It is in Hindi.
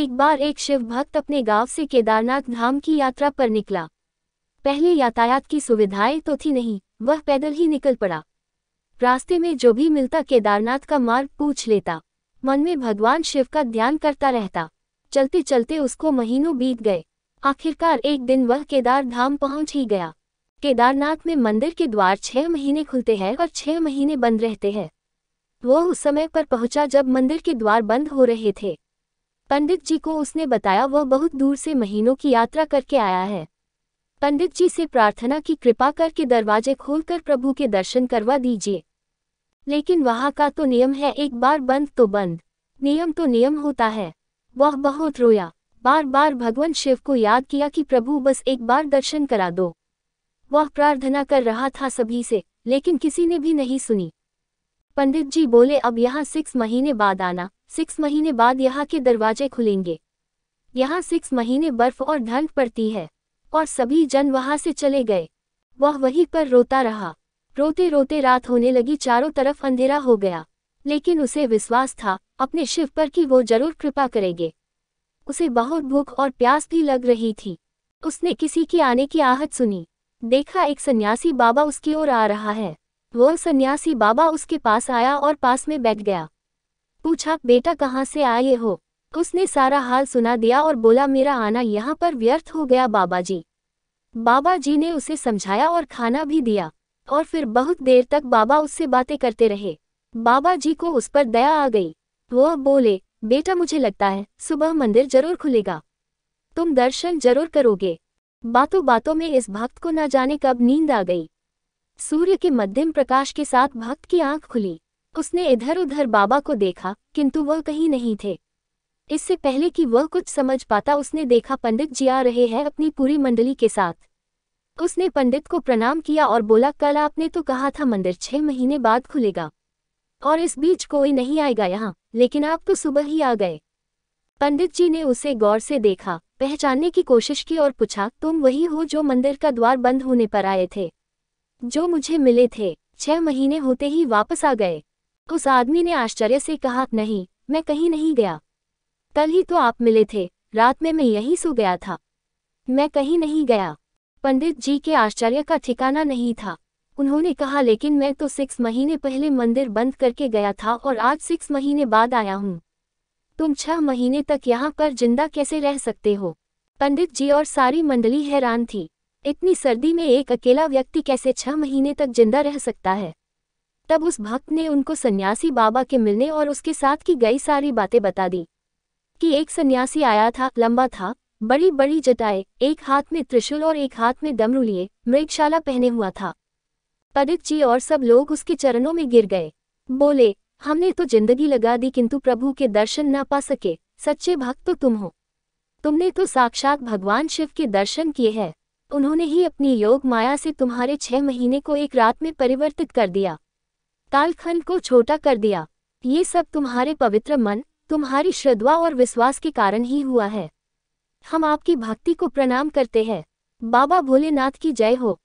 एक बार एक शिव भक्त अपने गांव से केदारनाथ धाम की यात्रा पर निकला पहले यातायात की सुविधाएं तो थी नहीं वह पैदल ही निकल पड़ा रास्ते में जो भी मिलता केदारनाथ का मार्ग पूछ लेता मन में भगवान शिव का ध्यान करता रहता चलते चलते उसको महीनों बीत गए आखिरकार एक दिन वह केदार धाम पहुंच ही गया केदारनाथ में मंदिर के द्वार छह महीने खुलते हैं और छह महीने बंद रहते हैं वो उस समय पर पहुंचा जब मंदिर के द्वार बंद हो रहे थे पंडित जी को उसने बताया वह बहुत दूर से महीनों की यात्रा करके आया है पंडित जी से प्रार्थना की कृपा करके दरवाजे खोलकर प्रभु के दर्शन करवा दीजिए लेकिन वहाँ का तो नियम है एक बार बंद तो बंद नियम तो नियम होता है वह बहुत रोया बार बार भगवान शिव को याद किया कि प्रभु बस एक बार दर्शन करा दो वह प्रार्थना कर रहा था सभी से लेकिन किसी ने भी नहीं सुनी पंडित जी बोले अब यहाँ सिक्स महीने बाद आना सिक्स महीने बाद यहाँ के दरवाजे खुलेंगे यहाँ सिक्स महीने बर्फ और ठंड पड़ती है और सभी जन वहाँ से चले गए वह वहीं पर रोता रहा रोते रोते रात होने लगी चारों तरफ अंधेरा हो गया लेकिन उसे विश्वास था अपने शिव पर कि वो जरूर कृपा करेंगे उसे बहुत भूख और प्यास भी लग रही थी उसने किसी के आने की आहट सुनी देखा एक सन्यासी बाबा उसकी ओर आ रहा है वह सन्यासी बाबा उसके पास आया और पास में बैठ गया पूछा बेटा कहाँ से आए हो उसने सारा हाल सुना दिया और बोला मेरा आना यहाँ पर व्यर्थ हो गया बाबा जी बाबा जी ने उसे समझाया और खाना भी दिया और फिर बहुत देर तक बाबा उससे बातें करते रहे बाबा जी को उस पर दया आ गई वह बोले बेटा मुझे लगता है सुबह मंदिर जरूर खुलेगा तुम दर्शन जरूर करोगे बातों बातों में इस भक्त को न जाने कब नींद आ गई सूर्य के मध्यम प्रकाश के साथ भक्त की आंख खुली उसने इधर उधर बाबा को देखा किंतु वह कहीं नहीं थे इससे पहले कि वह कुछ समझ पाता उसने देखा पंडित जी आ रहे हैं अपनी पूरी मंडली के साथ उसने पंडित को प्रणाम किया और बोला कल आपने तो कहा था मंदिर छह महीने बाद खुलेगा और इस बीच कोई नहीं आएगा यहाँ लेकिन आप तो सुबह ही आ गए पंडित जी ने उसे गौर से देखा पहचानने की कोशिश की और पूछा तुम वही हो जो मंदिर का द्वार बंद होने पर आए थे जो मुझे मिले थे छह महीने होते ही वापस आ गए उस आदमी ने आश्चर्य से कहा नहीं मैं कहीं नहीं गया कल ही तो आप मिले थे रात में मैं यहीं सो गया था मैं कहीं नहीं गया पंडित जी के आश्चर्य का ठिकाना नहीं था उन्होंने कहा लेकिन मैं तो सिक्स महीने पहले मंदिर बंद करके गया था और आज सिक्स महीने बाद आया हूँ तुम छह महीने तक यहाँ पर जिंदा कैसे रह सकते हो पंडित जी और सारी मंडली हैरान थी इतनी सर्दी में एक अकेला व्यक्ति कैसे छह महीने तक जिंदा रह सकता है तब उस भक्त ने उनको सन्यासी बाबा के मिलने और उसके साथ की गई सारी बातें बता दी कि एक सन्यासी आया था लंबा था बड़ी बड़ी जटाए एक हाथ में त्रिशूल और एक हाथ में दमरू लिए मृगशाला पहने हुआ था पदित जी और सब लोग उसके चरणों में गिर गए बोले हमने तो जिंदगी लगा दी किंतु प्रभु के दर्शन ना पा सके सच्चे भक्त तो तुम हो तुमने तो साक्षात भगवान शिव के दर्शन किए हैं उन्होंने ही अपनी योग माया से तुम्हारे छह महीने को एक रात में परिवर्तित कर दिया कालखंड को छोटा कर दिया ये सब तुम्हारे पवित्र मन तुम्हारी श्रद्धा और विश्वास के कारण ही हुआ है हम आपकी भक्ति को प्रणाम करते हैं बाबा भोलेनाथ की जय हो